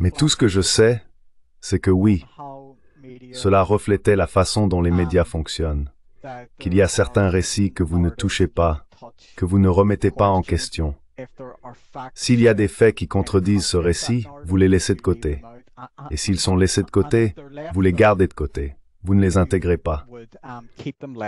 Mais tout ce que je sais, c'est que oui, cela reflétait la façon dont les ah, médias fonctionnent, qu'il y a certains récits que vous ne touchez pas, que vous ne remettez pas en question. S'il y a des faits qui contredisent ce récit, vous les laissez de côté. Uh, uh, Et s'ils sont laissés de côté, vous les gardez de côté. Vous ne les intégrez pas. Um,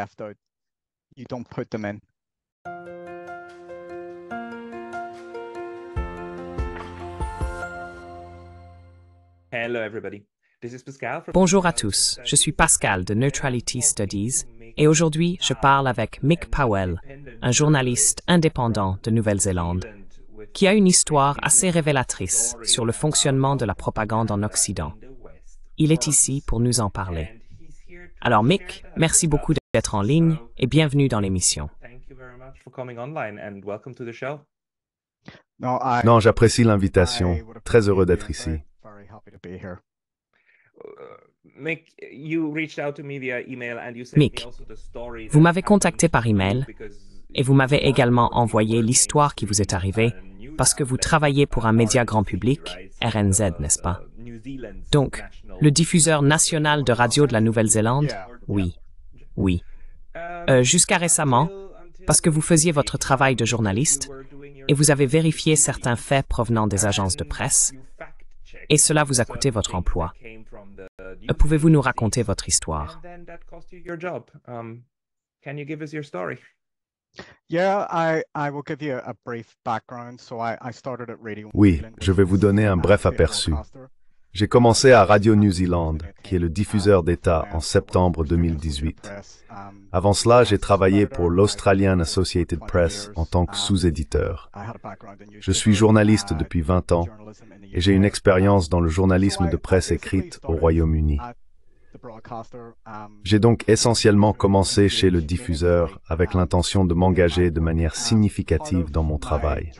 Bonjour à tous, je suis Pascal de Neutrality Studies et aujourd'hui je parle avec Mick Powell, un journaliste indépendant de Nouvelle-Zélande qui a une histoire assez révélatrice sur le fonctionnement de la propagande en Occident. Il est ici pour nous en parler. Alors Mick, merci beaucoup d'être en ligne et bienvenue dans l'émission. Non, j'apprécie l'invitation. Très heureux d'être ici. Mick, vous m'avez contacté par email et vous m'avez également envoyé l'histoire qui vous est arrivée parce que vous travaillez pour un média grand public, RNZ, n'est-ce pas uh, Donc, le diffuseur national de radio de la Nouvelle-Zélande Oui, oui. Um, euh, jusqu'à récemment, parce que vous faisiez votre travail de journaliste et vous avez vérifié certains faits provenant des agences de presse, et cela vous a coûté votre emploi. Pouvez-vous nous raconter votre histoire um, Oui, je vais vous donner un bref aperçu. J'ai commencé à Radio New Zealand, qui est le diffuseur d'État, en septembre 2018. Avant cela, j'ai travaillé pour l'Australian Associated Press en tant que sous-éditeur. Je suis journaliste depuis 20 ans et j'ai une expérience dans le journalisme de presse écrite au Royaume-Uni. J'ai donc essentiellement commencé chez le diffuseur avec l'intention de m'engager de manière significative dans mon travail.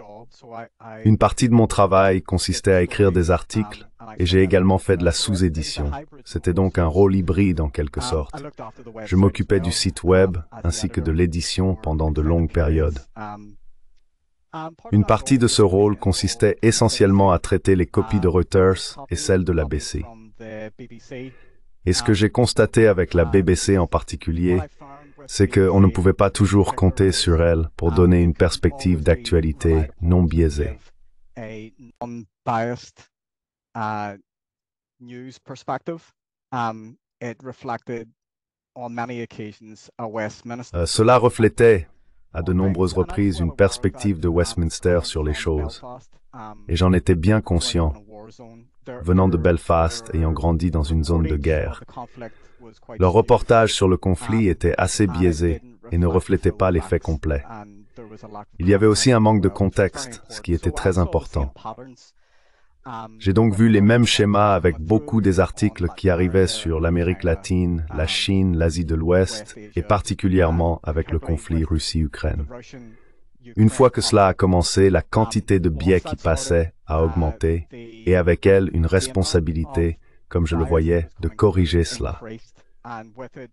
Une partie de mon travail consistait à écrire des articles et j'ai également fait de la sous-édition. C'était donc un rôle hybride en quelque ah, sorte. Je m'occupais du site web um, ainsi que de l'édition pendant de longues um, périodes. Um, une partie de ce rôle consistait essentiellement à traiter les copies de Reuters et celles de la BBC. Et ce que j'ai constaté avec la BBC en particulier, c'est qu'on ne pouvait pas toujours compter sur elle pour donner une perspective d'actualité non biaisée cela reflétait à de oh, nombreuses reprises une perspective de Westminster sur les choses. Um, et j'en étais bien conscient, venant de Belfast, ayant grandi dans une zone de guerre. Leur reportage sur le conflit um, était assez biaisé et ne reflétait pas les faits complets. Il y avait aussi un manque de contexte, ce qui était très important. Um, j'ai donc vu les mêmes schémas avec beaucoup des articles qui arrivaient sur l'Amérique latine, la Chine, l'Asie de l'Ouest, et particulièrement avec le conflit Russie-Ukraine. Une fois que cela a commencé, la quantité de biais qui passait a augmenté, et avec elle une responsabilité, comme je le voyais, de corriger cela.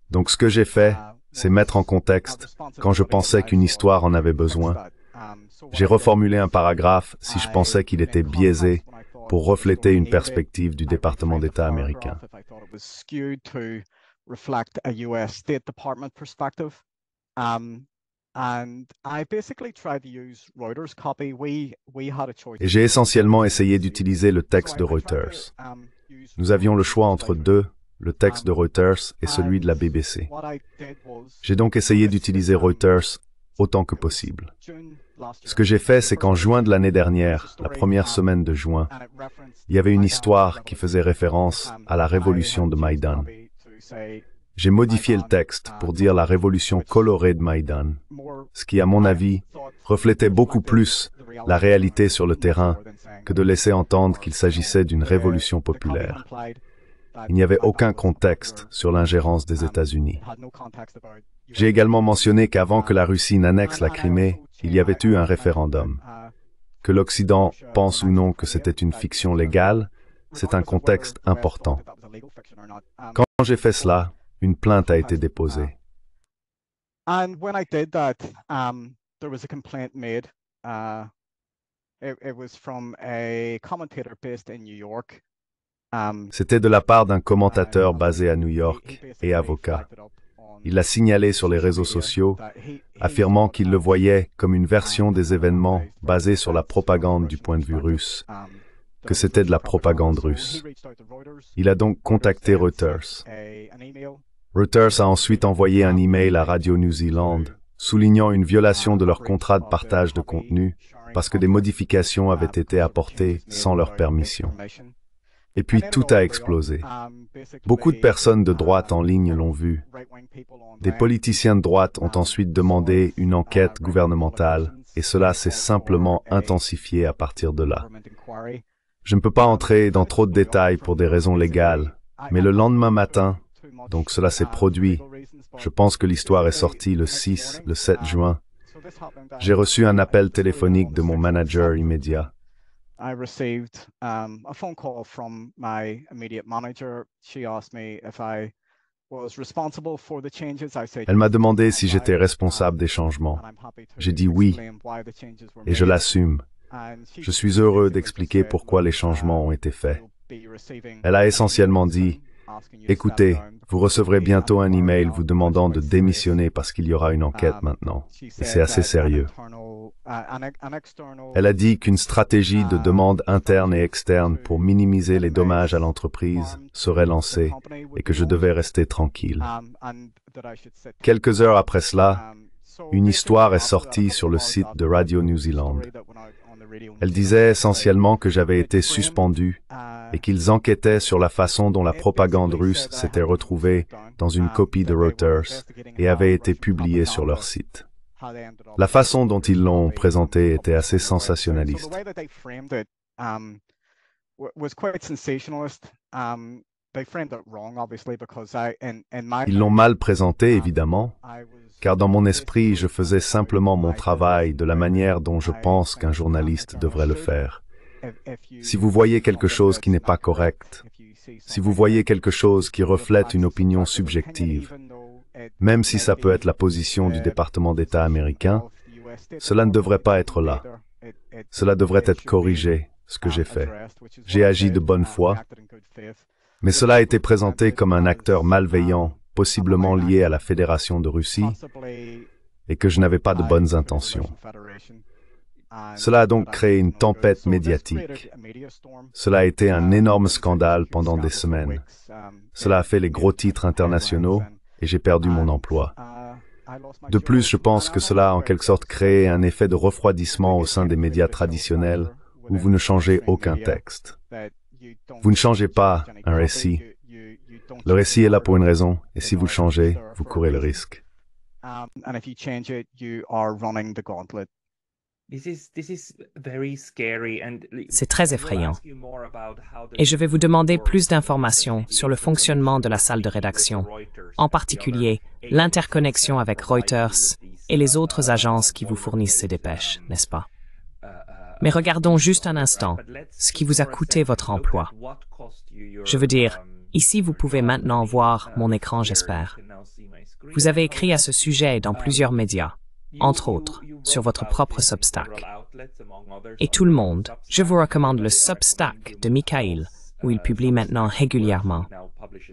Donc ce que j'ai fait, c'est mettre en contexte quand je pensais qu'une histoire en avait besoin. J'ai reformulé un paragraphe si je pensais qu'il était biaisé pour refléter une perspective du département d'État américain. Et j'ai essentiellement essayé d'utiliser le texte de Reuters. Nous avions le choix entre deux, le texte de Reuters et celui de la BBC. J'ai donc essayé d'utiliser Reuters autant que possible. Ce que j'ai fait, c'est qu'en juin de l'année dernière, la première semaine de juin, il y avait une histoire qui faisait référence à la révolution de Maïdan. J'ai modifié le texte pour dire la révolution colorée de Maïdan, ce qui, à mon avis, reflétait beaucoup plus la réalité sur le terrain que de laisser entendre qu'il s'agissait d'une révolution populaire. Il n'y avait aucun contexte sur l'ingérence des États-Unis. J'ai également mentionné qu'avant que la Russie n'annexe la Crimée, il y avait eu un référendum. Que l'Occident pense ou non que c'était une fiction légale, c'est un contexte important. Quand j'ai fait cela, une plainte a été déposée. C'était de la part d'un commentateur basé à New York et avocat. Il l'a signalé sur les réseaux sociaux, affirmant qu'il le voyait comme une version des événements basée sur la propagande du point de vue russe, que c'était de la propagande russe. Il a donc contacté Reuters. Reuters a ensuite envoyé un email à Radio New Zealand, soulignant une violation de leur contrat de partage de contenu parce que des modifications avaient été apportées sans leur permission. Et puis tout a explosé. Beaucoup de personnes de droite en ligne l'ont vu. Des politiciens de droite ont ensuite demandé une enquête gouvernementale et cela s'est simplement intensifié à partir de là. Je ne peux pas entrer dans trop de détails pour des raisons légales, mais le lendemain matin, donc cela s'est produit, je pense que l'histoire est sortie le 6, le 7 juin, j'ai reçu un appel téléphonique de mon manager immédiat. Elle m'a demandé si j'étais responsable um, des changements. J'ai dit oui et je l'assume. Je suis heureux d'expliquer pourquoi les changements ont été faits. Elle a essentiellement dit, Écoutez, vous recevrez bientôt un email vous demandant de démissionner parce qu'il y aura une enquête um, maintenant. Et c'est assez sérieux. Uh, Elle a dit qu'une stratégie de um, demande interne et externe pour um, minimiser les dommages à l'entreprise serait lancée et que je devais rester tranquille. Quelques heures après cela, une histoire est sortie sur le site de Radio New Zealand. Elle disait essentiellement que j'avais été suspendu et qu'ils enquêtaient sur la façon dont la propagande russe s'était retrouvée dans une copie de Reuters et avait été publiée sur leur site. La façon dont ils l'ont présentée était assez sensationnaliste. Ils l'ont mal présenté, évidemment, car dans mon esprit, je faisais simplement mon travail de la manière dont je pense qu'un journaliste devrait le faire. Si vous voyez quelque chose qui n'est pas correct, si vous voyez quelque chose qui reflète une opinion subjective, même si ça peut être la position du département d'État américain, cela ne devrait pas être là. Cela devrait être corrigé, ce que j'ai fait. J'ai agi de bonne foi, mais cela a été présenté comme un acteur malveillant possiblement lié à la Fédération de Russie et que je n'avais pas de bonnes intentions. Cela a donc créé une tempête médiatique. Cela a été un énorme scandale pendant des semaines. Cela a fait les gros titres internationaux et j'ai perdu mon emploi. De plus, je pense que cela a en quelque sorte créé un effet de refroidissement au sein des médias traditionnels où vous ne changez aucun texte. Vous ne changez pas un récit, le récit est là pour une raison, et si vous le changez, vous courez le risque. C'est très effrayant. Et je vais vous demander plus d'informations sur le fonctionnement de la salle de rédaction, en particulier l'interconnexion avec Reuters et les autres uh, agences uh, qui vous fournissent ces uh, dépêches, um, n'est-ce pas Mais regardons juste un instant ce qui vous a coûté votre emploi. Je veux dire, um, Ici, vous pouvez maintenant voir mon écran, j'espère. Vous avez écrit à ce sujet dans plusieurs médias, entre autres, sur votre propre Substack. Et tout le monde, je vous recommande le Substack de Michael, où il publie maintenant régulièrement.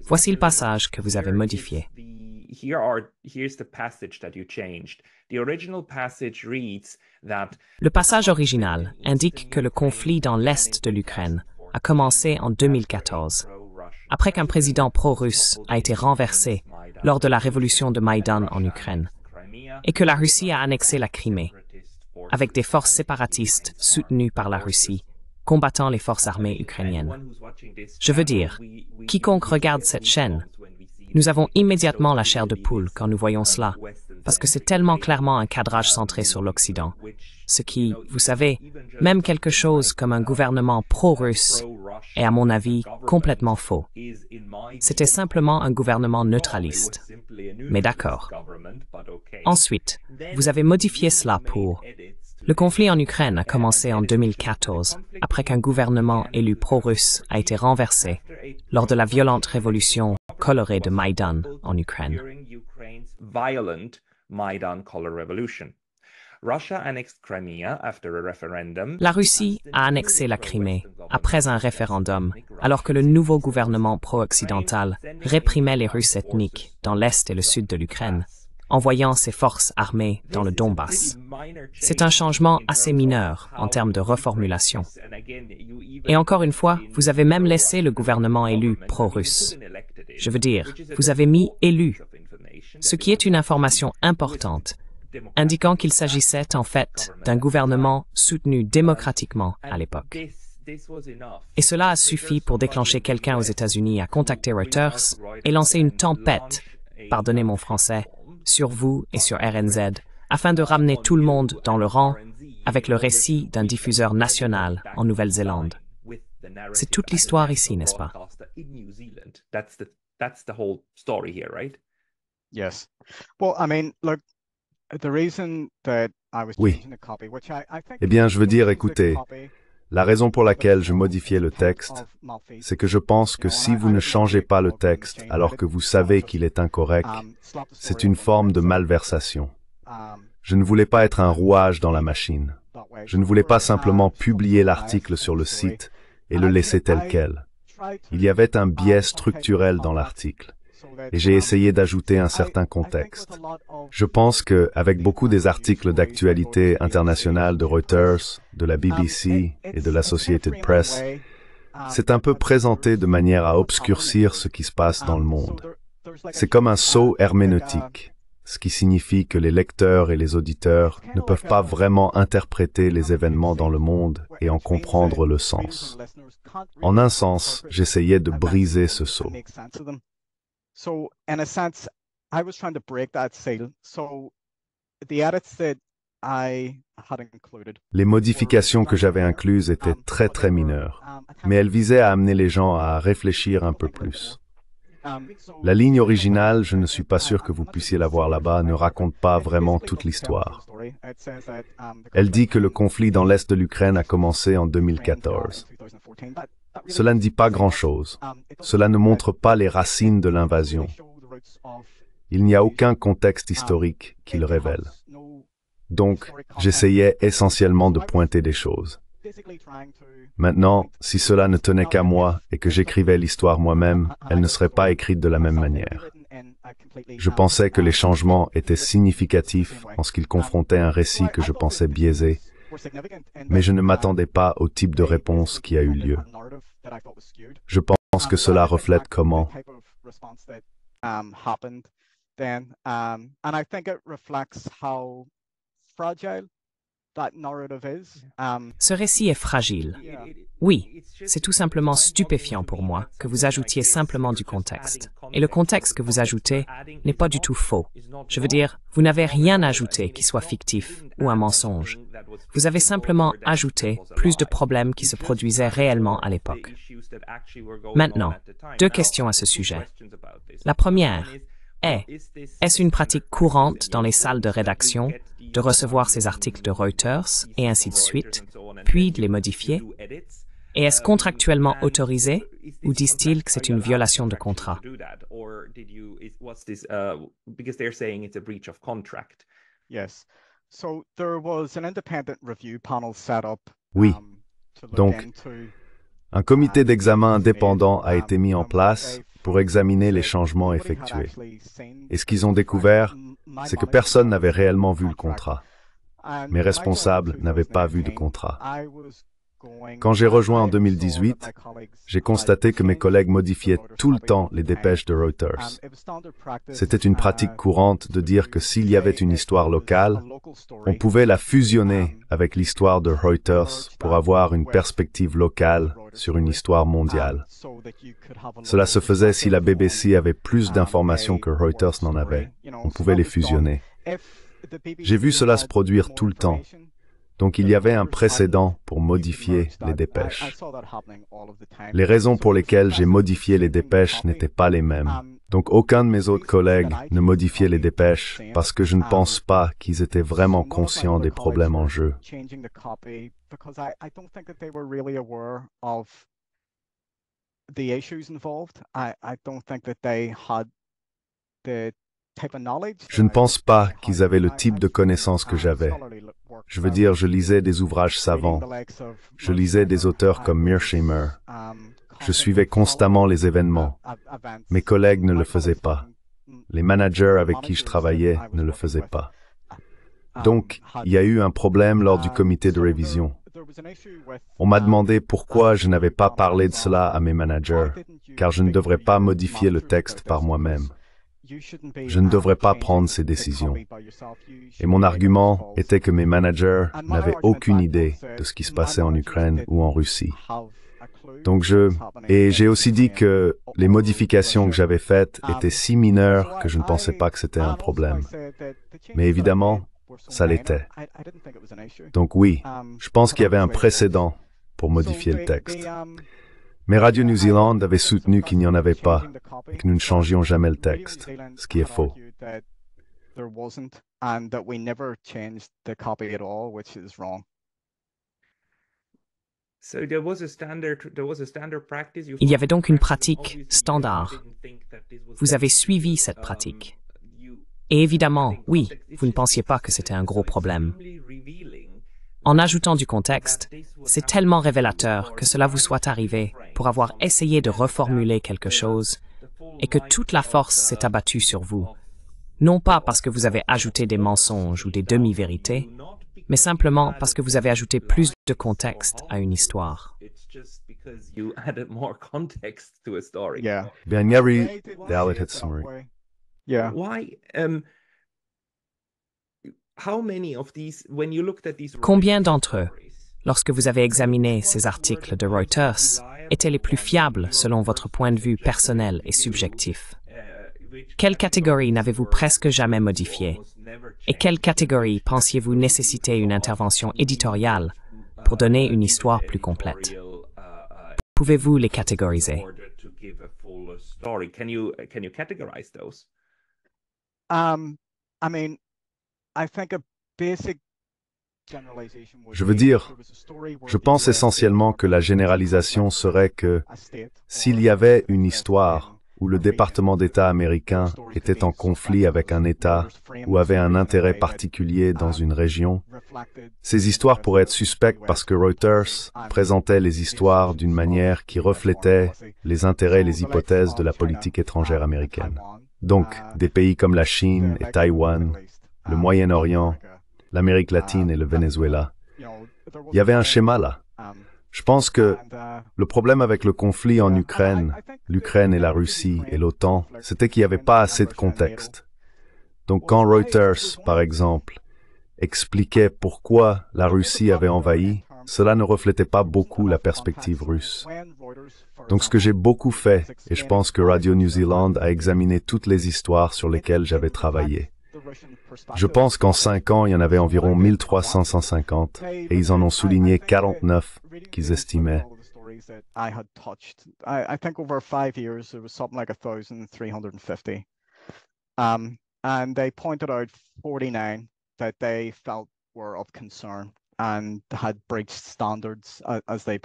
Voici le passage que vous avez modifié. Le passage original indique que le conflit dans l'Est de l'Ukraine a commencé en 2014 après qu'un président pro-russe a été renversé lors de la révolution de Maïdan en Ukraine et que la Russie a annexé la Crimée, avec des forces séparatistes soutenues par la Russie combattant les forces armées ukrainiennes. Je veux dire, quiconque regarde cette chaîne, nous avons immédiatement la chair de poule quand nous voyons cela, parce que c'est tellement clairement un cadrage centré sur l'Occident, ce qui, vous savez, même quelque chose comme un gouvernement pro-russe est à mon avis complètement faux. C'était simplement un gouvernement neutraliste. Mais d'accord. Ensuite, vous avez modifié cela pour... Le conflit en Ukraine a commencé en 2014, après qu'un gouvernement élu pro-russe a été renversé lors de la violente révolution colorée de Maïdan en Ukraine. La Russie a annexé la Crimée après un référendum, alors que le nouveau gouvernement pro-occidental réprimait les Russes ethniques dans l'est et le sud de l'Ukraine, envoyant ses forces armées dans le Donbass. C'est un changement assez mineur en termes de reformulation. Et encore une fois, vous avez même laissé le gouvernement élu pro-russe. Je veux dire, vous avez mis élu ce qui est une information importante, indiquant qu'il s'agissait en fait d'un gouvernement soutenu démocratiquement à l'époque. Et cela a suffi pour déclencher quelqu'un aux États-Unis à contacter Reuters et lancer une tempête, pardonnez mon français, sur vous et sur RNZ, afin de ramener tout le monde dans le rang avec le récit d'un diffuseur national en Nouvelle-Zélande. C'est toute l'histoire ici, n'est-ce pas? oui. Eh bien, je veux dire, écoutez, la raison pour laquelle je modifiais le texte, c'est que je pense que si vous ne changez pas le texte alors que vous savez qu'il est incorrect, um, c'est une forme de malversation. Um, je ne voulais pas être un rouage dans la machine. Je ne voulais pas um, simplement publier l'article sur le site et le laisser tel quel. Il y avait un biais structurel dans l'article et j'ai essayé d'ajouter un certain contexte. Je pense que, avec beaucoup des articles d'actualité internationale de Reuters, de la BBC et de l'Associated Press, c'est un peu présenté de manière à obscurcir ce qui se passe dans le monde. C'est comme un saut herméneutique, ce qui signifie que les lecteurs et les auditeurs ne peuvent pas vraiment interpréter les événements dans le monde et en comprendre le sens. En un sens, j'essayais de briser ce saut. So in I was trying to break that Les modifications que j'avais incluses étaient um, très très mineures, um, mais elles visaient à amener les gens à réfléchir un peu plus. Um, la ligne originale, je ne suis pas sûr que vous puissiez la voir là-bas, ne raconte pas vraiment toute l'histoire. Elle dit que le conflit dans l'Est de l'Ukraine a commencé en 2014. Cela ne dit pas grand-chose. Cela ne montre pas les racines de l'invasion. Il n'y a aucun contexte historique qui le révèle. Donc, j'essayais essentiellement de pointer des choses. Maintenant, si cela ne tenait qu'à moi et que j'écrivais l'histoire moi-même, elle ne serait pas écrite de la même manière. Je pensais que les changements étaient significatifs en ce qu'ils confrontaient un récit que je pensais biaisé mais je ne m'attendais pas au type de réponse qui a eu lieu. Je pense que cela reflète comment Um, ce récit est fragile. Oui, c'est tout simplement stupéfiant pour moi que vous ajoutiez simplement du contexte. Et le contexte que vous ajoutez n'est pas du tout faux. Je veux dire, vous n'avez rien ajouté qui soit fictif ou un mensonge. Vous avez simplement ajouté plus de problèmes qui se produisaient réellement à l'époque. Maintenant, deux questions à ce sujet. La première, est ce une pratique courante dans les salles de rédaction de recevoir ces articles de Reuters et ainsi de suite, puis de les modifier Et est-ce contractuellement autorisé ou disent-ils que c'est une violation de contrat Oui. Um, Donc, un comité uh, d'examen indépendant a été um, mis en place pour examiner les changements effectués. Et ce qu'ils ont découvert, c'est que personne n'avait réellement vu le contrat. Mes responsables n'avaient pas vu de contrat. Quand j'ai rejoint en 2018, j'ai constaté que mes collègues modifiaient tout le temps les dépêches de Reuters. Um, C'était une pratique uh, courante de dire que s'il y avait une histoire locale, on pouvait la fusionner um, avec l'histoire de Reuters pour avoir une perspective locale sur une histoire um, mondiale. Cela se faisait si la BBC avait plus d'informations que Reuters n'en avait. On pouvait les fusionner. J'ai vu cela se produire tout le temps, donc il y avait un précédent pour modifier les dépêches. Les raisons pour lesquelles j'ai modifié les dépêches n'étaient pas les mêmes. Donc aucun de mes autres collègues ne modifiait les dépêches parce que je ne pense pas qu'ils étaient vraiment conscients des problèmes en jeu. Je ne pense pas qu'ils avaient le type de connaissances que j'avais. Je veux dire, je lisais des ouvrages savants, je lisais des auteurs comme um, Mearsheimer, um, je suivais constamment les événements. Uh, mes collègues ne le faisaient pas. Mm, les managers avec qui je travaillais ne le faisaient pas. Um, Donc, il y a eu un problème lors du comité de révision. On m'a demandé pourquoi je n'avais pas parlé de cela à mes managers, car je ne devrais pas modifier le texte par moi-même. Je ne devrais pas prendre ces décisions. Et mon argument était que mes managers n'avaient aucune idée de ce qui se passait en Ukraine ou en Russie. Donc je... Et j'ai aussi dit que les modifications que j'avais faites étaient si mineures que je ne pensais pas que c'était un problème. Mais évidemment, ça l'était. Donc oui, um, je pense qu'il y avait un précédent pour modifier le texte. Um, mais Radio New Zealand avait soutenu qu'il n'y en avait pas et que nous ne changions jamais le texte, ce qui est faux. Il y avait donc une pratique standard. Vous avez suivi cette pratique. Um, et évidemment, oui, vous ne pensiez pas que c'était un gros problème. En ajoutant du contexte, c'est tellement révélateur que cela vous soit arrivé pour avoir essayé de reformuler quelque chose et que toute la force s'est abattue sur vous, non pas parce que vous avez ajouté des mensonges ou des demi-vérités, mais simplement parce que vous avez ajouté plus de contexte à une histoire. Combien d'entre eux, lorsque vous avez examiné ces articles de Reuters, étaient les plus fiables selon votre point de vue personnel et subjectif Quelle catégorie n'avez-vous presque jamais modifiée Et quelle catégorie pensiez-vous nécessiter une intervention éditoriale pour donner une histoire plus complète Pouvez-vous les catégoriser um, I mean, I think a je veux dire, je pense essentiellement que la généralisation serait que s'il y avait une histoire où le département d'État américain était en conflit avec un État ou avait un intérêt particulier dans um, une région, ces histoires pourraient être suspectes parce que Reuters présentait les histoires d'une manière qui reflétait les intérêts et les hypothèses de la politique étrangère américaine. Donc, uh, des pays comme la Chine et Taïwan, le um, Moyen-Orient, l'Amérique latine et le Venezuela. Il y avait un schéma là. Je pense que le problème avec le conflit en Ukraine, l'Ukraine et la Russie et l'OTAN, c'était qu'il n'y avait pas assez de contexte. Donc quand Reuters, par exemple, expliquait pourquoi la Russie avait envahi, cela ne reflétait pas beaucoup la perspective russe. Donc ce que j'ai beaucoup fait, et je pense que Radio New Zealand a examiné toutes les histoires sur lesquelles j'avais travaillé. Je pense qu'en 5 ans, il y en avait environ 1350 et ils en ont souligné 49 qu'ils estimaient.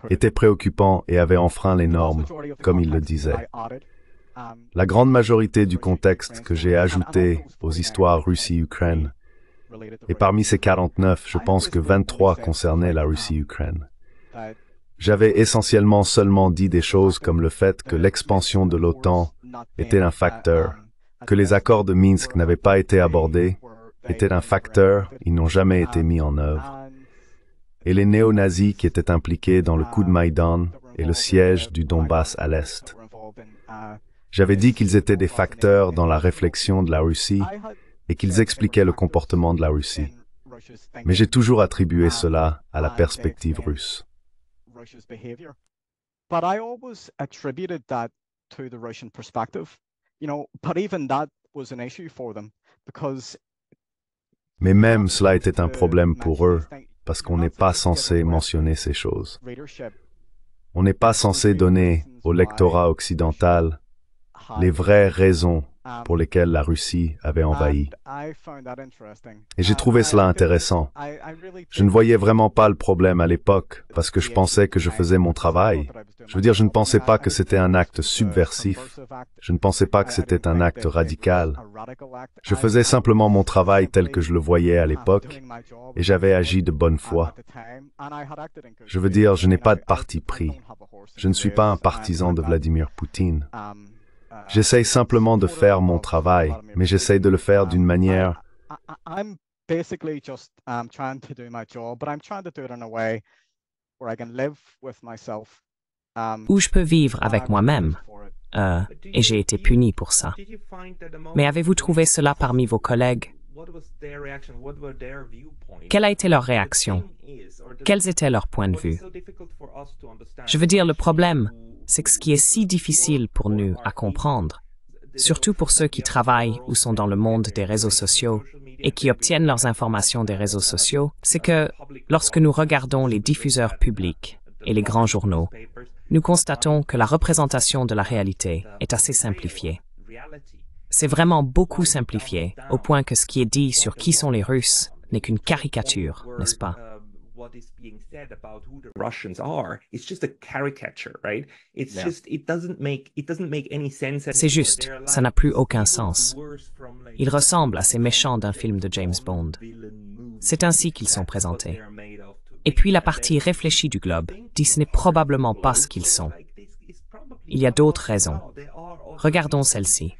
étaient préoccupants et avaient enfreint les normes, comme ils le disaient. La grande majorité du contexte que j'ai ajouté aux histoires Russie-Ukraine, et parmi ces 49, je pense que 23 concernaient la Russie-Ukraine. J'avais essentiellement seulement dit des choses comme le fait que l'expansion de l'OTAN était un facteur, que les accords de Minsk n'avaient pas été abordés, étaient un facteur, ils n'ont jamais été mis en œuvre. Et les néo-nazis qui étaient impliqués dans le coup de Maïdan et le siège du Donbass à l'Est. J'avais dit qu'ils étaient des facteurs dans la réflexion de la Russie et qu'ils expliquaient le comportement de la Russie. Mais j'ai toujours attribué cela à la perspective russe. Mais même cela était un problème pour eux, parce qu'on n'est pas censé mentionner ces choses. On n'est pas censé donner au lectorat occidental les vraies raisons um, pour lesquelles la Russie avait envahi. Et j'ai um, trouvé cela intéressant. Je ne voyais vraiment pas le problème à l'époque parce que je pensais que je faisais mon travail. Je veux dire, je ne pensais pas que c'était un acte uh, subversif. Je ne pensais pas que c'était un acte radical. Je faisais simplement mon travail tel que je le voyais à uh, l'époque et j'avais agi de bonne foi. Je veux dire, je n'ai pas de parti pris. Je ne suis pas un partisan de Vladimir Poutine. Um, J'essaye simplement de faire mon travail, mais j'essaye de le faire d'une manière... Um, um, Où je peux vivre avec moi-même. Euh, et j'ai été puni pour ça. Mais avez-vous trouvé cela parmi vos collègues Quelle a été leur réaction Quels étaient leurs points de vue Je veux dire, le problème, c'est ce qui est si difficile pour nous à comprendre, surtout pour ceux qui travaillent ou sont dans le monde des réseaux sociaux et qui obtiennent leurs informations des réseaux sociaux, c'est que lorsque nous regardons les diffuseurs publics et les grands journaux, nous constatons que la représentation de la réalité est assez simplifiée. C'est vraiment beaucoup simplifié, au point que ce qui est dit sur qui sont les Russes n'est qu'une caricature, n'est-ce pas c'est juste, ça n'a plus aucun sens. Ils ressemblent à ces méchants d'un film de James Bond. C'est ainsi qu'ils sont présentés. Et puis la partie réfléchie du globe dit ce n'est probablement pas ce qu'ils sont. Il y a d'autres raisons. Regardons celle-ci.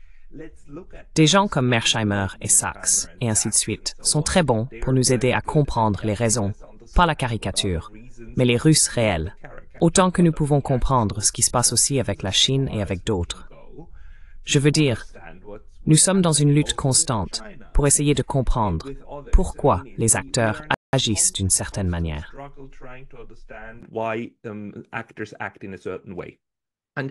Des gens comme Mersheimer et Sachs, et ainsi de suite, sont très bons pour nous aider à comprendre les raisons pas la caricature, mais les Russes réels, autant que nous pouvons comprendre ce qui se passe aussi avec la Chine et avec d'autres. Je veux dire, nous sommes dans une lutte constante pour essayer de comprendre pourquoi les acteurs agissent d'une certaine manière. Um,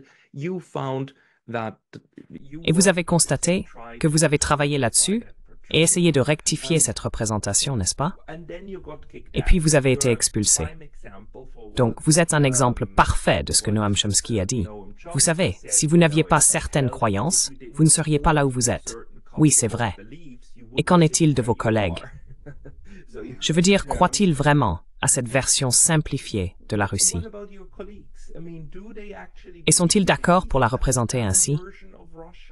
et vous avez constaté que vous avez travaillé là-dessus et essayez de rectifier cette représentation, n'est-ce pas Et puis vous avez été expulsé. Donc vous êtes un exemple parfait de ce que Noam Chomsky a dit. Vous savez, si vous n'aviez pas certaines croyances, vous ne seriez pas là où vous êtes. Oui, c'est vrai. Et qu'en est-il de vos collègues Je veux dire, croient-ils vraiment à cette version simplifiée de la Russie Et sont-ils d'accord pour la représenter ainsi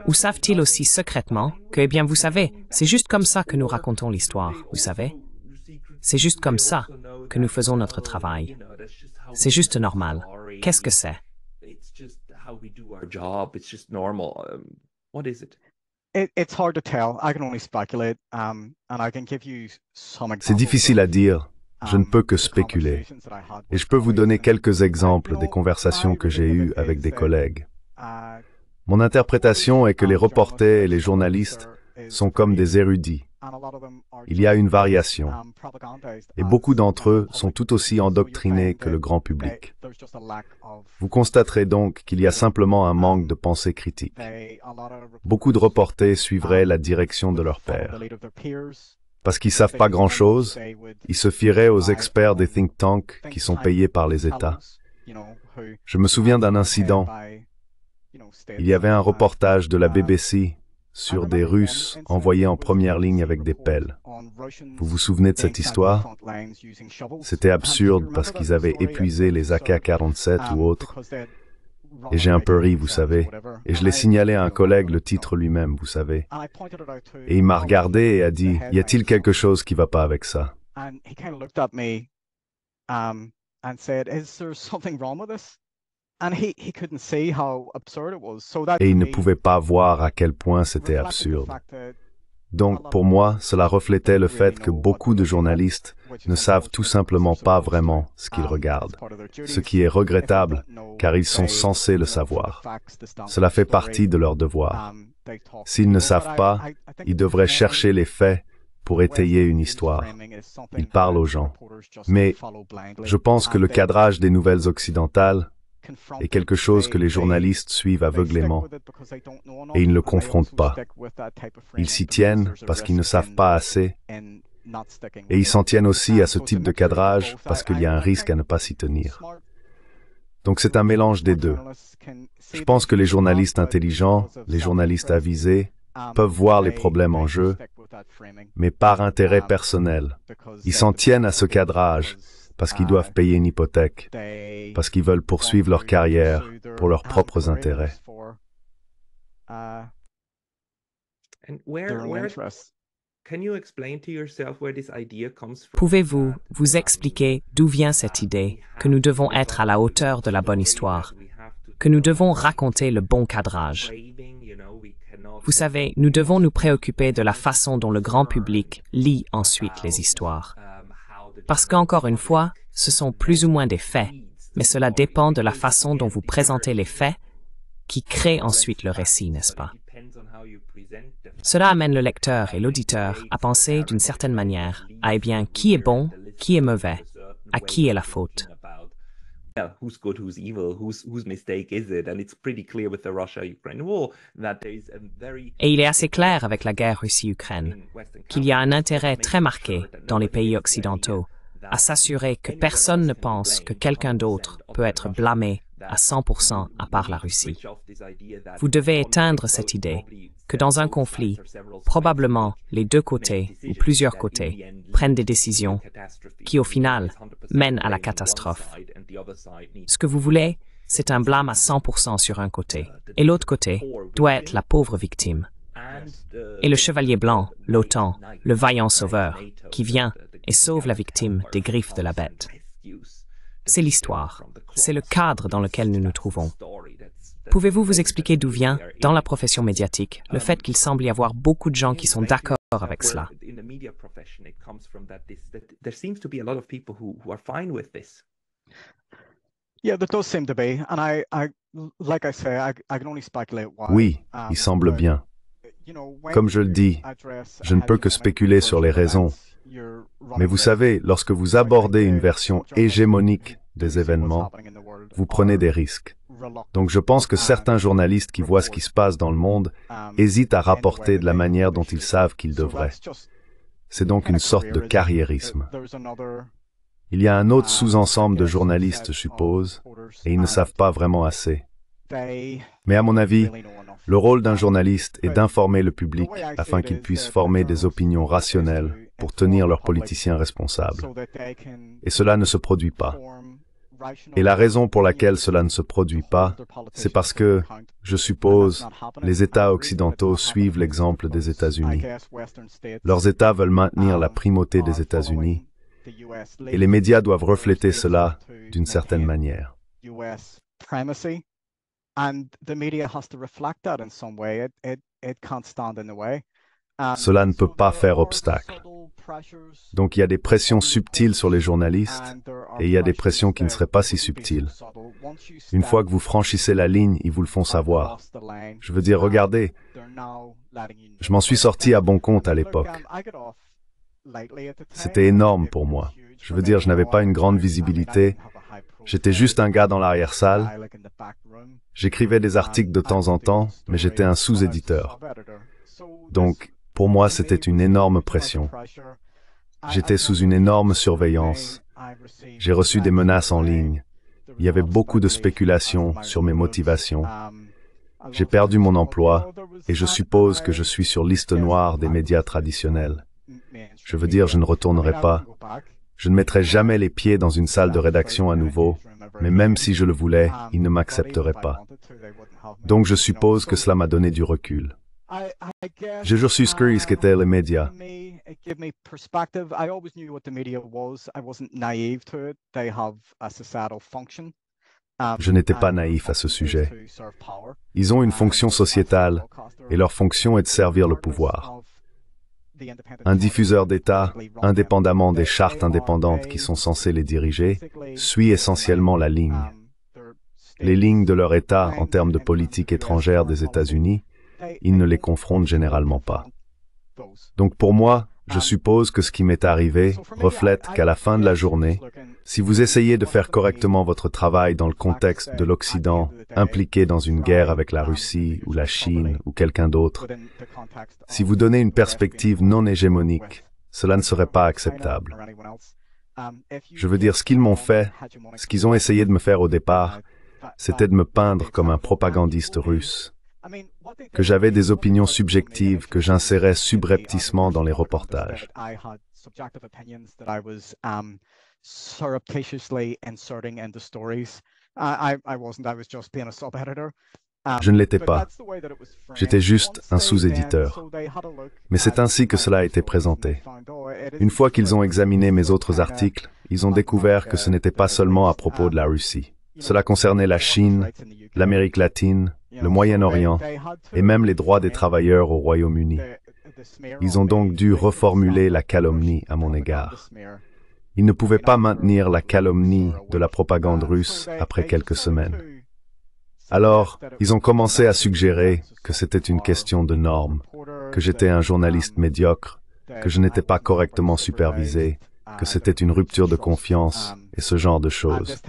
ou savent-ils aussi secrètement que, eh bien, vous savez, c'est juste comme ça que nous racontons l'histoire, vous savez C'est juste comme ça que nous faisons notre travail. C'est juste normal. Qu'est-ce que c'est c'est difficile à dire. Um, je ne peux que spéculer. Et je peux vous donner quelques exemples des conversations que j'ai eues avec des collègues. Uh, mon interprétation est que les reporters et les journalistes sont comme des érudits. Il y a une variation, et beaucoup d'entre eux sont tout aussi endoctrinés que le grand public. Vous constaterez donc qu'il y a simplement un manque de pensée critique. Beaucoup de reportés suivraient la direction de leur père. Parce qu'ils ne savent pas grand-chose, ils se fieraient aux experts des think tanks qui sont payés par les États. Je me souviens d'un incident il y avait un reportage de la BBC sur des Russes envoyés en première ligne avec des pelles. Vous vous souvenez de cette histoire C'était um, absurde parce qu'ils avaient épuisé les AK-47 um, ou autres. Et j'ai un peu ri, vous savez. Et je l'ai signalé à un collègue, le titre lui-même, vous savez. Et il m'a regardé et a dit, y a-t-il quelque chose qui ne va pas avec ça et il ne pouvait pas voir à quel point c'était absurde. Donc pour moi, cela reflétait le fait que beaucoup de journalistes ne savent tout simplement pas vraiment ce qu'ils regardent, ce qui est regrettable car ils sont censés le savoir. Cela fait partie de leur devoir. Um, S'ils ne savent pas, ils devraient chercher les faits pour étayer une histoire. Ils parlent aux gens. Mais je pense que le cadrage des nouvelles occidentales est quelque chose que les journalistes suivent aveuglément et ils ne le confrontent pas. Ils s'y tiennent parce qu'ils ne savent pas assez et ils s'en tiennent aussi à ce type de cadrage parce qu'il y a un risque à ne pas s'y tenir. Donc c'est un mélange des deux. Je pense que les journalistes intelligents, les journalistes avisés, um, peuvent voir les problèmes en jeu, mais par intérêt um, personnel. Ils s'en tiennent à ce cadrage parce qu'ils doivent payer une hypothèque, parce qu'ils veulent poursuivre leur carrière pour leurs propres intérêts. Pouvez-vous vous expliquer d'où vient cette idée que nous devons être à la hauteur de la bonne histoire, que nous devons raconter le bon cadrage Vous savez, nous devons nous préoccuper de la façon dont le grand public lit ensuite les histoires. Parce qu'encore une fois, ce sont plus ou moins des faits, mais cela dépend de la façon dont vous présentez les faits qui crée ensuite le récit, n'est-ce pas Cela amène le lecteur et l'auditeur à penser d'une certaine manière à eh bien qui est bon, qui est mauvais, à qui est la faute. Et il est assez clair avec la guerre Russie-Ukraine qu'il y a un intérêt très marqué dans les pays occidentaux à s'assurer que personne ne pense que quelqu'un d'autre peut être blâmé à 100% à part la Russie. Vous devez éteindre cette idée que dans un conflit, probablement les deux côtés ou plusieurs côtés prennent des décisions qui au final mènent à la catastrophe. Ce que vous voulez, c'est un blâme à 100% sur un côté, et l'autre côté doit être la pauvre victime. Et le chevalier blanc, l'OTAN, le vaillant sauveur, qui vient et sauve la victime des griffes de la bête. C'est l'histoire c'est le cadre dans lequel nous nous trouvons. Pouvez-vous vous expliquer d'où vient, dans la profession médiatique, le euh, fait qu'il semble y avoir beaucoup de gens qui sont d'accord avec cela Oui, il semble bien. Comme je le dis, je ne peux que spéculer sur les raisons. Mais vous savez, lorsque vous abordez une version hégémonique des événements, vous prenez des risques. Donc je pense que certains journalistes qui voient ce qui se passe dans le um, monde hésitent à rapporter de la manière dont ils savent qu'ils devraient. C'est donc une sorte de carriérisme. Il y a un autre um, sous-ensemble de journalistes, je suppose, et ils ne savent pas vraiment assez. Mais à mon avis, le rôle d'un journaliste est d'informer le public afin qu'il puisse former des opinions rationnelles pour tenir leurs politiciens responsables. Et cela ne se produit pas. Et la raison pour laquelle cela ne se produit pas, c'est parce que, je suppose, les États occidentaux suivent l'exemple des États-Unis. Leurs États veulent maintenir la um, primauté des États-Unis, et les médias doivent refléter cela d'une certaine manière. Cela ne peut pas faire obstacle. Donc il y a des pressions subtiles sur les journalistes et il y a des pressions qui ne seraient pas si subtiles. Une fois que vous franchissez la ligne, ils vous le font savoir. Je veux dire, regardez, je m'en suis sorti à bon compte à l'époque. C'était énorme pour moi. Je veux dire, je n'avais pas une grande visibilité. J'étais juste un gars dans l'arrière-salle. J'écrivais des articles de temps en temps, mais j'étais un sous-éditeur. Donc, pour moi, c'était une énorme pression. J'étais sous une énorme surveillance. J'ai reçu des menaces en ligne. Il y avait beaucoup de spéculations sur mes motivations. J'ai perdu mon emploi et je suppose que je suis sur liste noire des médias traditionnels. Je veux dire, je ne retournerai pas. Je ne mettrai jamais les pieds dans une salle de rédaction à nouveau, mais même si je le voulais, ils ne m'accepteraient pas. Donc je suppose que cela m'a donné du recul. J'ai toujours su ce um, qu'étaient les médias. Je n'étais pas naïf à ce sujet. Ils ont une fonction sociétale et leur fonction est de servir le pouvoir. Un diffuseur d'État, indépendamment des chartes indépendantes qui sont censées les diriger, suit essentiellement la ligne. Um, les lignes de leur État en termes de politique étrangère des États-Unis ils ne les confrontent généralement pas. Donc pour moi, je suppose que ce qui m'est arrivé reflète qu'à la fin de la journée, si vous essayez de faire correctement votre travail dans le contexte de l'Occident, impliqué dans une guerre avec la Russie ou la Chine ou quelqu'un d'autre, si vous donnez une perspective non hégémonique, cela ne serait pas acceptable. Je veux dire, ce qu'ils m'ont fait, ce qu'ils ont essayé de me faire au départ, c'était de me peindre comme un propagandiste russe que j'avais des opinions subjectives que j'insérais subrepticement dans les reportages. Je ne l'étais pas. J'étais juste un sous-éditeur. Mais c'est ainsi que cela a été présenté. Une fois qu'ils ont examiné mes autres articles, ils ont découvert que ce n'était pas seulement à propos de la Russie. Cela concernait la Chine, l'Amérique latine, le Moyen-Orient et même les droits des travailleurs au Royaume-Uni. Ils ont donc dû reformuler la calomnie à mon égard. Ils ne pouvaient pas maintenir la calomnie de la propagande russe après quelques semaines. Alors, ils ont commencé à suggérer que c'était une question de normes, que j'étais un journaliste médiocre, que je n'étais pas correctement supervisé, que c'était une rupture de confiance ce genre de ah, choses.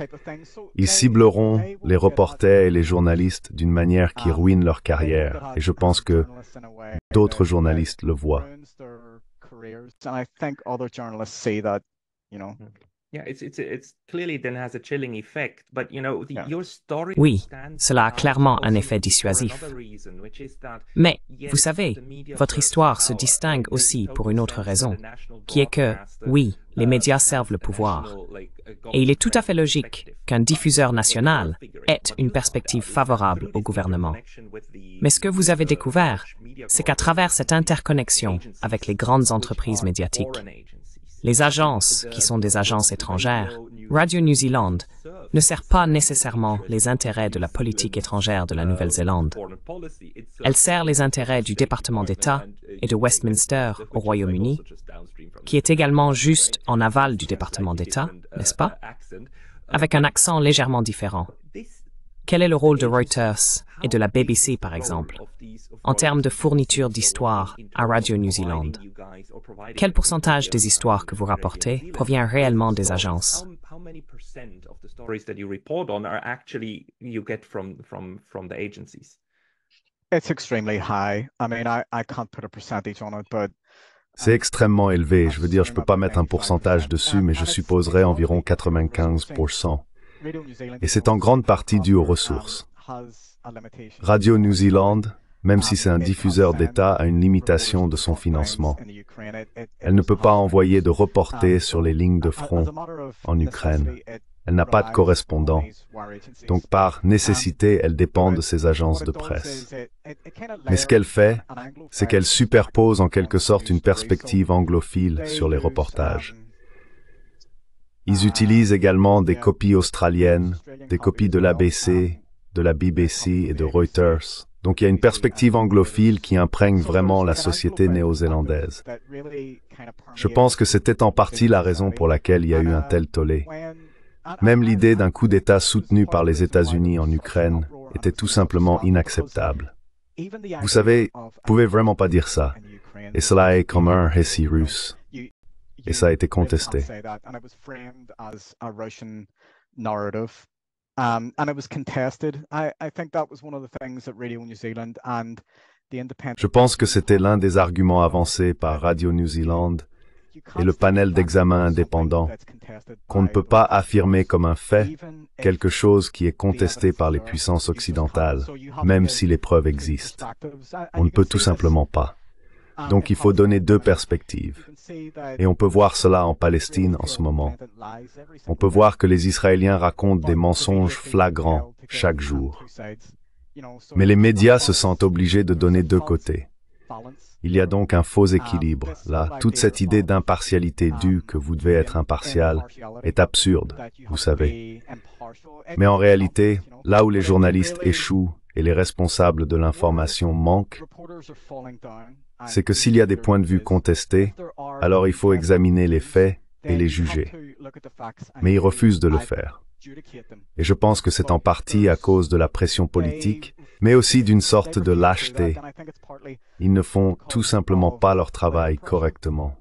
Ils cibleront les reporters et les journalistes d'une manière qui ah, ruine leur carrière, et je pense que d'autres journalistes le voient. Oui, cela a clairement un effet dissuasif. Mais, vous savez, votre histoire se distingue aussi pour une autre raison, qui est que, oui, les uh, médias servent le pouvoir. Et il est tout à fait logique qu'un diffuseur national ait une perspective favorable au gouvernement. Mais ce que vous avez découvert, c'est qu'à travers cette interconnexion avec les grandes entreprises médiatiques, les agences, qui sont des agences étrangères, Radio New Zealand ne sert pas nécessairement les intérêts de la politique étrangère de la Nouvelle-Zélande. Elle sert les intérêts du département d'État et de Westminster au Royaume-Uni, qui est également juste en aval du département d'État, n'est-ce pas Avec un accent légèrement différent. Quel est le rôle de Reuters et de la BBC, par exemple, en termes de fourniture d'histoires à Radio New Zealand. Quel pourcentage des histoires que vous rapportez provient réellement des agences uh, c'est extrêmement élevé. Je veux dire, je ne peux pas mettre un pourcentage dessus, mais je supposerais environ 95%. Et c'est en grande partie dû aux ressources. Radio New Zealand, même si c'est un diffuseur d'État, a une limitation de son financement. Elle ne peut pas envoyer de reportés sur les lignes de front en Ukraine. Elle n'a pas de correspondant. Donc par nécessité, elle dépend de ses agences de presse. Mais ce qu'elle fait, c'est qu'elle superpose en quelque sorte une perspective anglophile sur les reportages. Um, Ils uh, utilisent également des copies australiennes, des copies de l'ABC, de la BBC et de Reuters. Donc il y a une perspective anglophile qui imprègne vraiment la société néo-zélandaise. Je pense que c'était en partie la raison pour laquelle il y a eu un tel tollé. Même l'idée d'un coup d'État soutenu par les États-Unis en Ukraine était tout simplement inacceptable. Vous savez, vous pouvez vraiment pas dire ça. Et cela est comme un récit russe. Et ça a été contesté. Je pense que c'était l'un des arguments avancés par Radio New Zealand et le panel d'examen indépendant qu'on ne peut pas affirmer comme un fait quelque chose qui est contesté par les puissances occidentales, même si les preuves existent. On ne peut tout simplement pas. Ah, donc il faut donner deux perspectives. Et on peut voir cela en Palestine en ce moment. On peut voir que les Israéliens racontent des mensonges flagrants chaque jour. Mais les médias se sentent obligés de donner deux côtés. Il y a donc un faux équilibre. Là, toute cette idée d'impartialité due, que vous devez être impartial, est absurde, vous savez. Mais en réalité, là où les journalistes échouent et les responsables de l'information manquent, c'est que s'il y a des points de vue contestés, alors il faut examiner les faits et les juger. Mais ils refusent de le faire. Et je pense que c'est en partie à cause de la pression politique, mais aussi d'une sorte de lâcheté. Ils ne font tout simplement pas leur travail correctement.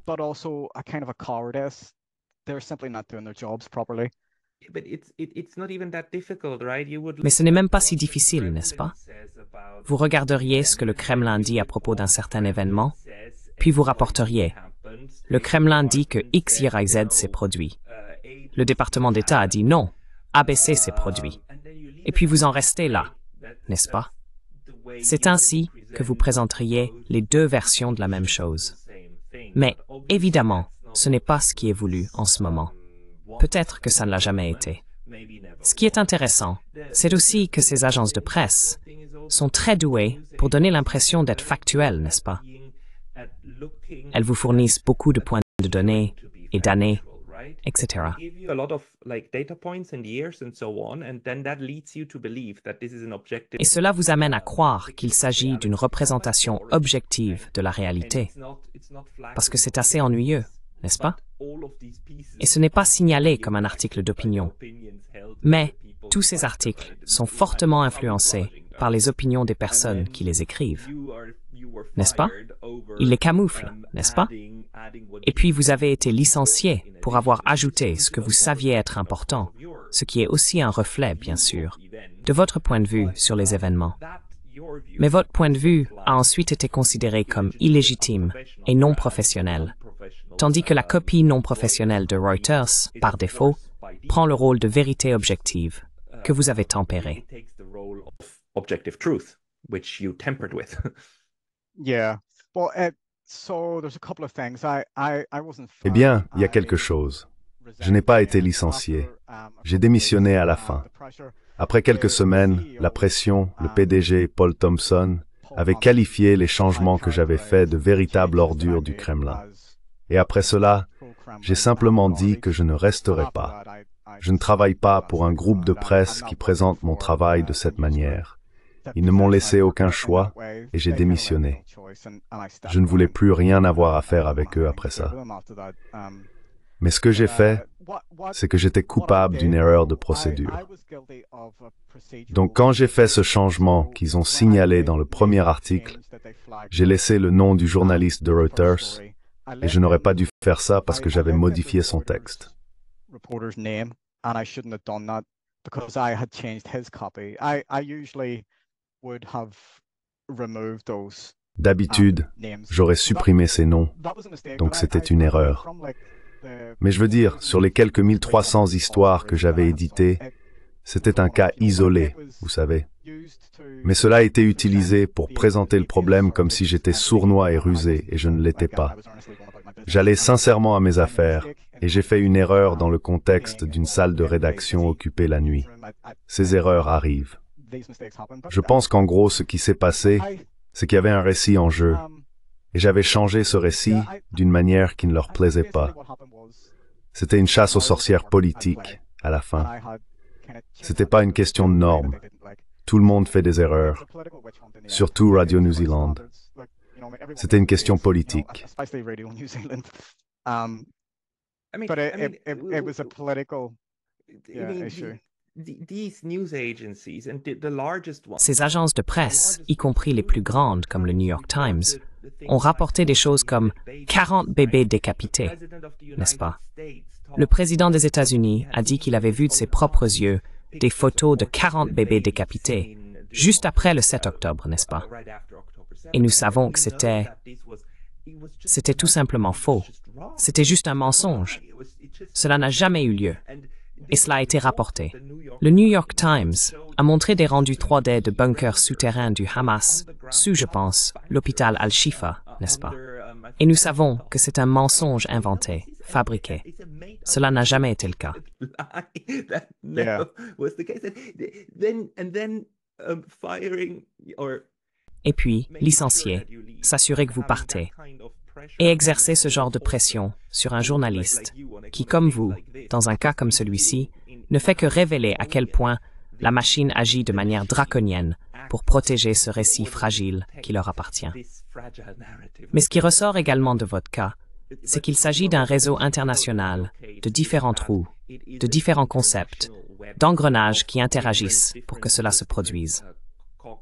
Mais ce n'est même pas si difficile, n'est-ce pas Vous regarderiez ce que le Kremlin dit à propos d'un certain événement, puis vous rapporteriez. Le Kremlin dit que X, Y, Z s'est produit. Uh, le département d'État a dit non, ABC uh, s'est produit. Et puis vous en restez là, n'est-ce pas C'est ainsi que vous présenteriez les deux versions de la même chose. Mais évidemment, ce n'est pas ce qui est voulu en ce moment. Peut-être que ça ne l'a jamais été. Ce qui est intéressant, c'est aussi que ces agences de presse sont très douées pour donner l'impression d'être factuelles, n'est-ce pas Elles vous fournissent beaucoup de points de données et d'années, etc. Et cela vous amène à croire qu'il s'agit d'une représentation objective de la réalité, parce que c'est assez ennuyeux, n'est-ce pas et ce n'est pas signalé comme un article d'opinion. Mais tous ces articles sont fortement influencés par les opinions des personnes qui les écrivent. N'est-ce pas Ils les camouflent, n'est-ce pas Et puis vous avez été licencié pour avoir ajouté ce que vous saviez être important, ce qui est aussi un reflet, bien sûr, de votre point de vue sur les événements. Mais votre point de vue a ensuite été considéré comme illégitime et non professionnel tandis que la copie non professionnelle de Reuters, par défaut, prend le rôle de vérité objective, que vous avez tempéré. Eh bien, il y a quelque chose. Je n'ai pas été licencié. Um, J'ai démissionné à la fin. Uh, Après quelques semaines, e la pression, le um, PDG Paul Thompson avait qualifié les changements que j'avais faits de véritables ordures du Kremlin. Et après cela, j'ai simplement dit que je ne resterai pas. Je ne travaille pas pour un groupe de presse qui présente mon travail de cette manière. Ils ne m'ont laissé aucun choix et j'ai démissionné. Je ne voulais plus rien avoir à faire avec eux après ça. Mais ce que j'ai fait, c'est que j'étais coupable d'une erreur de procédure. Donc quand j'ai fait ce changement qu'ils ont signalé dans le premier article, j'ai laissé le nom du journaliste de Reuters et je n'aurais pas dû faire ça parce que j'avais modifié son texte. D'habitude, j'aurais supprimé ces noms, donc c'était une erreur. Mais je veux dire, sur les quelques 1300 histoires que j'avais éditées, c'était un cas isolé, vous savez. Mais cela a été utilisé pour présenter le problème comme si j'étais sournois et rusé, et je ne l'étais pas. J'allais sincèrement à mes affaires, et j'ai fait une erreur dans le contexte d'une salle de rédaction occupée la nuit. Ces erreurs arrivent. Je pense qu'en gros, ce qui s'est passé, c'est qu'il y avait un récit en jeu, et j'avais changé ce récit d'une manière qui ne leur plaisait pas. C'était une chasse aux sorcières politiques, à la fin. C'était pas une question de normes. Tout le monde fait des erreurs, surtout Radio New Zealand. C'était une question politique. Ces agences de presse, y compris les plus grandes comme le New York Times, ont rapporté des choses comme 40 bébés décapités, n'est-ce pas Le président des États-Unis a dit qu'il avait vu de ses propres yeux des photos de 40 bébés décapités juste après le 7 octobre, n'est-ce pas Et nous savons que c'était c'était tout simplement faux. C'était juste un mensonge. Cela n'a jamais eu lieu et cela a été rapporté. Le New York Times a montré des rendus 3D de bunkers souterrains du Hamas sous, je pense, l'hôpital Al-Shifa, n'est-ce pas Et nous savons que c'est un mensonge inventé, fabriqué. Cela n'a jamais été le cas. Um, et puis, licencier, s'assurer que vous partez et exercer ce genre de pression sur un journaliste qui, comme vous, dans un cas comme celui-ci, ne fait que révéler à quel point la machine agit de manière draconienne pour protéger ce récit fragile qui leur appartient. Mais ce qui ressort également de votre cas, c'est qu'il s'agit d'un réseau international, de différents trous, de différents concepts, d'engrenages qui interagissent pour que cela se produise.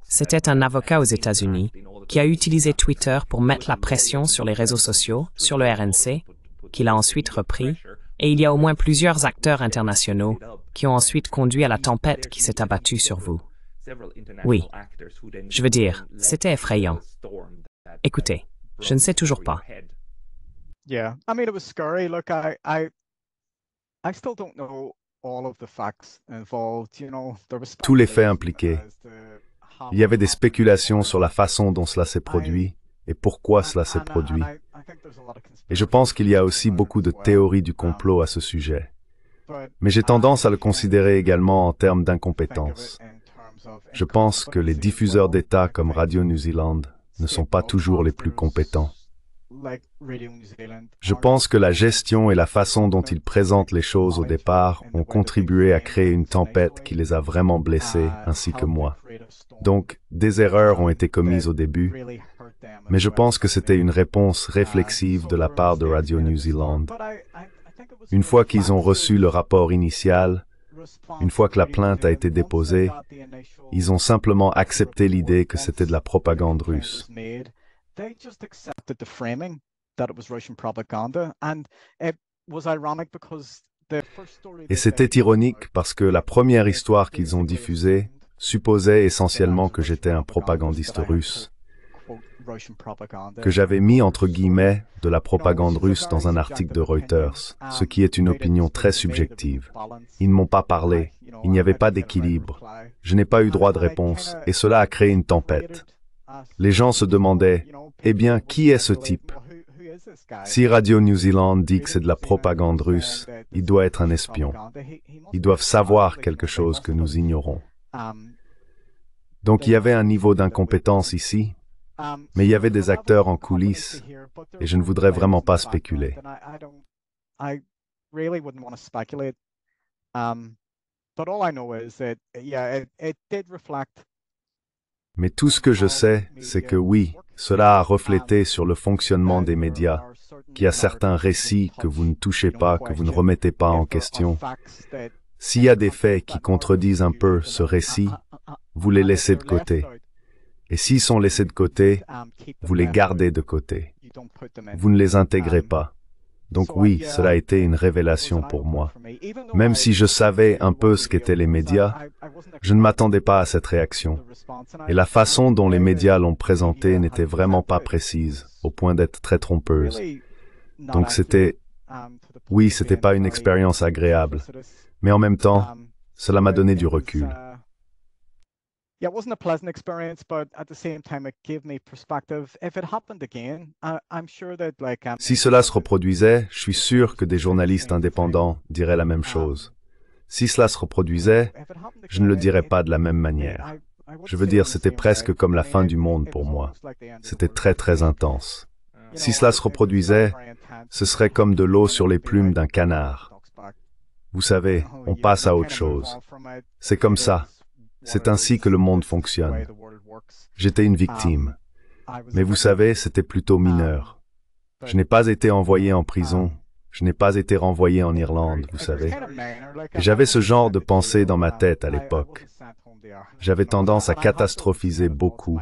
C'était un avocat aux États-Unis qui a utilisé Twitter pour mettre la pression sur les réseaux sociaux, sur le RNC, qu'il a ensuite repris, et il y a au moins plusieurs acteurs internationaux qui ont ensuite conduit à la tempête qui s'est abattue sur vous. Oui, je veux dire, c'était effrayant. Écoutez, je ne sais toujours pas. tous les faits impliqués. Uh, il y avait des spéculations sur la façon dont cela s'est produit et pourquoi cela s'est produit. Et je pense qu'il y a aussi beaucoup de théories du complot à ce sujet. Mais j'ai tendance à le considérer également en termes d'incompétence. Je pense que les diffuseurs d'État comme Radio New Zealand ne sont pas toujours les plus compétents. Je pense que la gestion et la façon dont ils présentent les choses au départ ont contribué à créer une tempête qui les a vraiment blessés, uh, ainsi que moi. Donc, des erreurs ont été commises au début, mais je pense que c'était une réponse uh, réflexive de la part de Radio New Zealand. Une fois qu'ils ont reçu le rapport initial, une fois que la plainte a été déposée, ils ont simplement accepté l'idée que c'était de la propagande russe framing Et c'était ironique parce que la première histoire qu'ils ont diffusée supposait essentiellement que j'étais un propagandiste russe, que j'avais mis entre guillemets de la propagande russe dans un article de Reuters, ce qui est une opinion très subjective. Ils ne m'ont pas parlé, il n'y avait pas d'équilibre, je n'ai pas eu droit de réponse, et cela a créé une tempête les gens se demandaient, eh bien, qui est ce type Si Radio New Zealand dit que c'est de la propagande russe, il doit être un espion. Ils doivent savoir quelque chose que nous ignorons. Donc il y avait un niveau d'incompétence ici, mais il y avait des acteurs en coulisses, et je ne voudrais vraiment pas spéculer. Mais tout ce que je sais, c'est que oui, cela a reflété sur le fonctionnement des médias, qu'il y a certains récits que vous ne touchez pas, que vous ne remettez pas en question. S'il y a des faits qui contredisent un peu ce récit, vous les laissez de côté. Et s'ils sont laissés de côté, vous les gardez de côté. Vous ne les intégrez pas. Donc oui, uh, cela a été une révélation pour moi. Même si je savais un peu ce qu'étaient les médias, je ne m'attendais pas à cette réaction. Et la façon dont les médias l'ont présentée n'était vraiment pas précise, au point d'être très trompeuse. Donc c'était... Um, oui, c'était pas une expérience agréable. Mais en même temps, um, cela m'a donné du recul. Uh, wasn't a pleasant experience, but at the same time, it gave me perspective. si cela se reproduisait, je suis sûr que des journalistes indépendants diraient la même um, chose. Si cela se reproduisait, je ne le dirais pas de la même manière. Je veux dire, c'était presque comme la fin du monde pour moi. C'était très très intense. Si cela se reproduisait, ce serait comme de l'eau sur les plumes d'un canard. Vous savez, oh, on passe à autre chose. C'est comme ça, c'est ainsi que le monde fonctionne. J'étais une victime. Ah, Mais vous savez, c'était plutôt ah, mineur. Je n'ai pas été envoyé en prison. Ah. Je n'ai pas été renvoyé en Irlande, vous savez. J'avais ce genre de pensée dans ma tête à l'époque. J'avais tendance à catastrophiser beaucoup.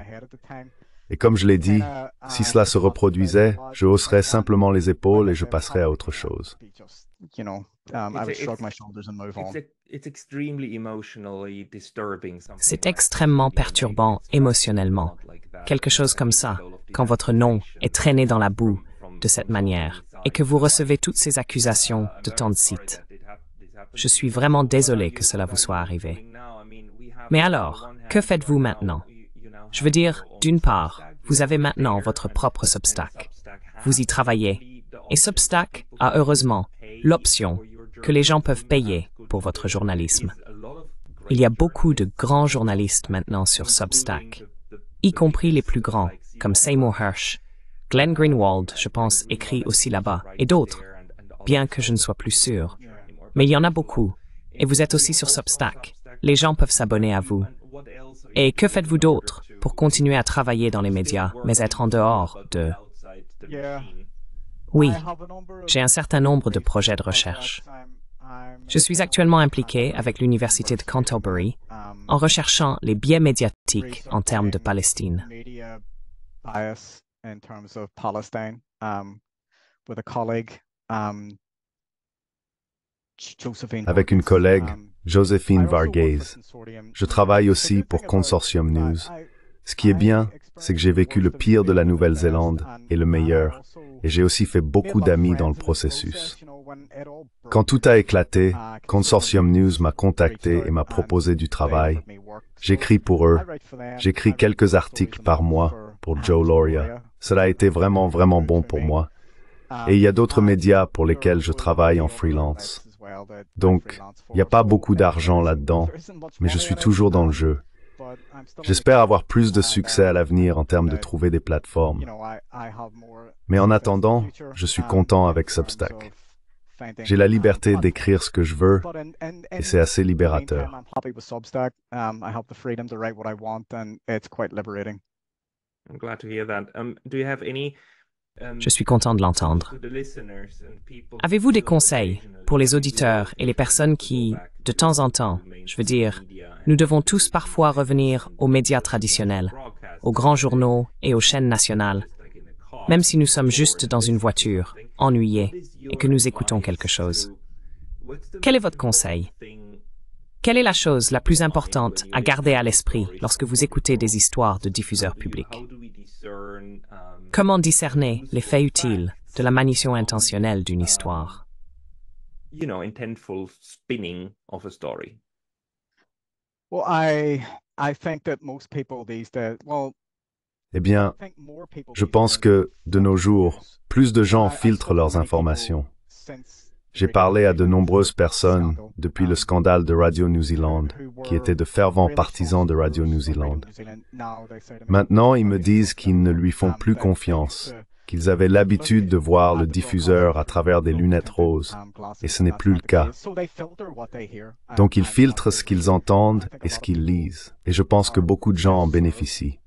Et comme je l'ai dit, uh, si cela se reproduisait, je hausserais simplement les épaules et je passerais à autre chose. C'est extrêmement perturbant émotionnellement, quelque chose comme ça, quand votre nom est traîné dans la boue de cette manière et que vous recevez toutes ces accusations uh, de tant de sites. Je suis vraiment désolé que cela vous soit arrivé. Mais alors, que faites-vous maintenant Je veux dire, d'une part, vous avez maintenant votre propre Substack. Vous y travaillez. Et Substack a heureusement l'option que les gens peuvent payer pour votre journalisme. Il y a beaucoup de grands journalistes maintenant sur Substack, y compris les plus grands, comme Seymour Hirsch. Glenn Greenwald, je pense, écrit aussi là-bas, et d'autres, bien que je ne sois plus sûr. Mais il y en a beaucoup, et vous êtes aussi sur Substack. Les gens peuvent s'abonner à vous. Et que faites-vous d'autre pour continuer à travailler dans les médias, mais être en dehors de... Oui, j'ai un certain nombre de projets de recherche. Je suis actuellement impliqué avec l'Université de Canterbury en recherchant les biais médiatiques en termes de Palestine. Avec une collègue, Josephine Varghese. Je travaille aussi pour Consortium News ce qui est bien, c'est que j'ai vécu le pire de la Nouvelle-Zélande et le meilleur, et j'ai aussi fait beaucoup d'amis dans le processus. Quand tout a éclaté, Consortium News m'a contacté et m'a proposé du travail. J'écris pour eux. J'écris quelques articles par mois pour Joe Lauria. Cela a été vraiment, vraiment bon pour moi. Et il y a d'autres médias pour lesquels je travaille en freelance. Donc, il n'y a pas beaucoup d'argent là-dedans, mais je suis toujours dans le jeu. J'espère avoir plus de succès à l'avenir en termes de trouver des plateformes. Mais en attendant, je suis content avec Substack. J'ai la liberté d'écrire ce que je veux et c'est assez libérateur. Um, um, je suis content de l'entendre. Avez-vous des conseils pour les auditeurs et les personnes qui de temps en temps, je veux dire, nous devons tous parfois revenir aux médias traditionnels, aux grands journaux et aux chaînes nationales, même si nous sommes juste dans une voiture, ennuyés, et que nous écoutons quelque chose. Quel est votre conseil Quelle est la chose la plus importante à garder à l'esprit lorsque vous écoutez des histoires de diffuseurs publics Comment discerner les faits utiles de la manition intentionnelle d'une histoire you know intentful spinning of a story eh bien, je pense que, de nos jours, plus de gens filtrent leurs informations. J'ai parlé à de nombreuses personnes depuis le um, scandale de Radio New Zealand, qui étaient de fervents partisans de Radio New Zealand. Maintenant, ils me disent qu'ils ne lui font um, plus confiance, qu'ils avaient l'habitude de voir le diffuseur à travers des lunettes roses, et ce n'est plus le cas. Donc ils filtrent ce qu'ils entendent et ce qu'ils lisent, et je pense que beaucoup de gens en bénéficient.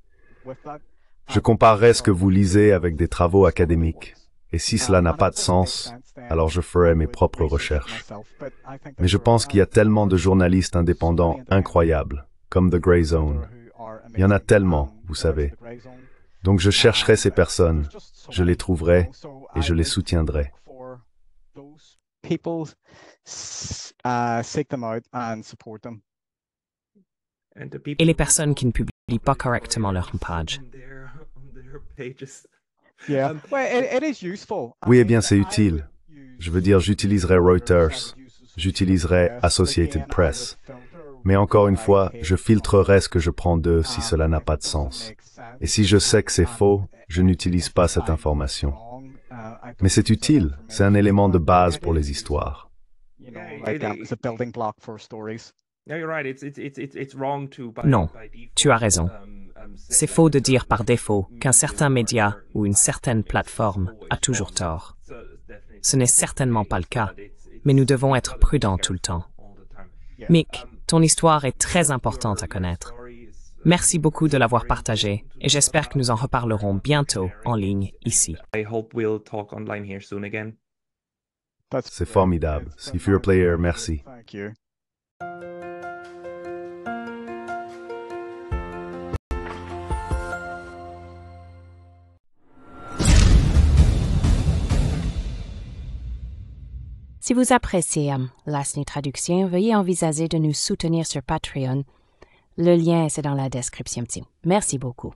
Je comparerai ce que vous lisez avec des travaux académiques, et si cela n'a pas de sens, alors je ferai mes propres recherches. Mais je pense qu'il y a tellement de journalistes indépendants incroyables, comme The Grey Zone. Il y en a tellement, vous savez. Donc je chercherai ces personnes, je les trouverai et je les soutiendrai. Uh, et les personnes qui ne publient pas correctement leur page. Oui, eh bien, c'est utile. Je veux dire, j'utiliserai Reuters, j'utiliserai Associated Press. Mais encore une fois, je filtrerai ce que je prends d'eux si cela n'a pas de sens. Et si je sais que c'est faux, je n'utilise pas cette information. Mais c'est utile, c'est un élément de base pour les histoires. Non, tu as raison. Um, um, c'est faux de dire par défaut qu'un certain média ou une certaine plateforme a toujours tort. Ce n'est certainement pas le cas, mais nous devons être prudents tout le temps. Mick, um, ton histoire est très importante à connaître. Merci beaucoup de l'avoir partagé et j'espère que nous en reparlerons bientôt en ligne ici. C'est formidable. Si vous êtes un joueur, merci. Si vous appréciez euh, la Traduction, veuillez envisager de nous soutenir sur Patreon. Le lien, est dans la description. Merci beaucoup.